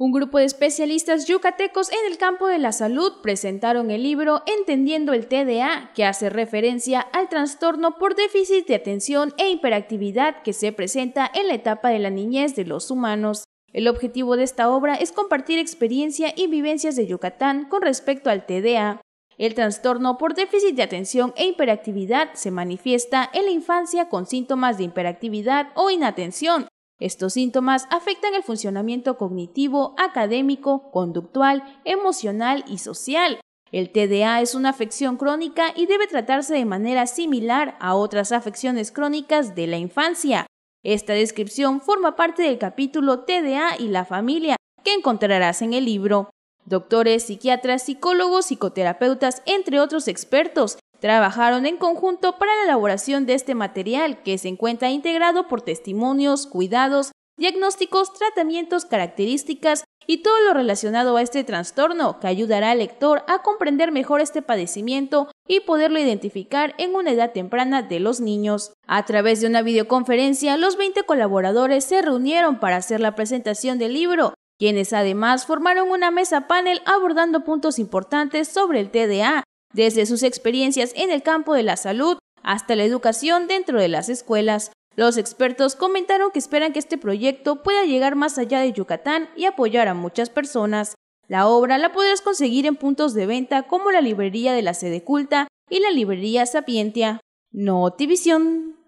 Un grupo de especialistas yucatecos en el campo de la salud presentaron el libro Entendiendo el TDA, que hace referencia al trastorno por déficit de atención e hiperactividad que se presenta en la etapa de la niñez de los humanos. El objetivo de esta obra es compartir experiencia y vivencias de Yucatán con respecto al TDA. El trastorno por déficit de atención e hiperactividad se manifiesta en la infancia con síntomas de hiperactividad o inatención, estos síntomas afectan el funcionamiento cognitivo, académico, conductual, emocional y social. El TDA es una afección crónica y debe tratarse de manera similar a otras afecciones crónicas de la infancia. Esta descripción forma parte del capítulo TDA y la familia que encontrarás en el libro. Doctores, psiquiatras, psicólogos, psicoterapeutas, entre otros expertos, Trabajaron en conjunto para la elaboración de este material que se encuentra integrado por testimonios, cuidados, diagnósticos, tratamientos, características y todo lo relacionado a este trastorno que ayudará al lector a comprender mejor este padecimiento y poderlo identificar en una edad temprana de los niños. A través de una videoconferencia, los 20 colaboradores se reunieron para hacer la presentación del libro, quienes además formaron una mesa panel abordando puntos importantes sobre el TDA desde sus experiencias en el campo de la salud hasta la educación dentro de las escuelas. Los expertos comentaron que esperan que este proyecto pueda llegar más allá de Yucatán y apoyar a muchas personas. La obra la podrás conseguir en puntos de venta como la librería de la Sede Culta y la librería Sapientia. Notivisión.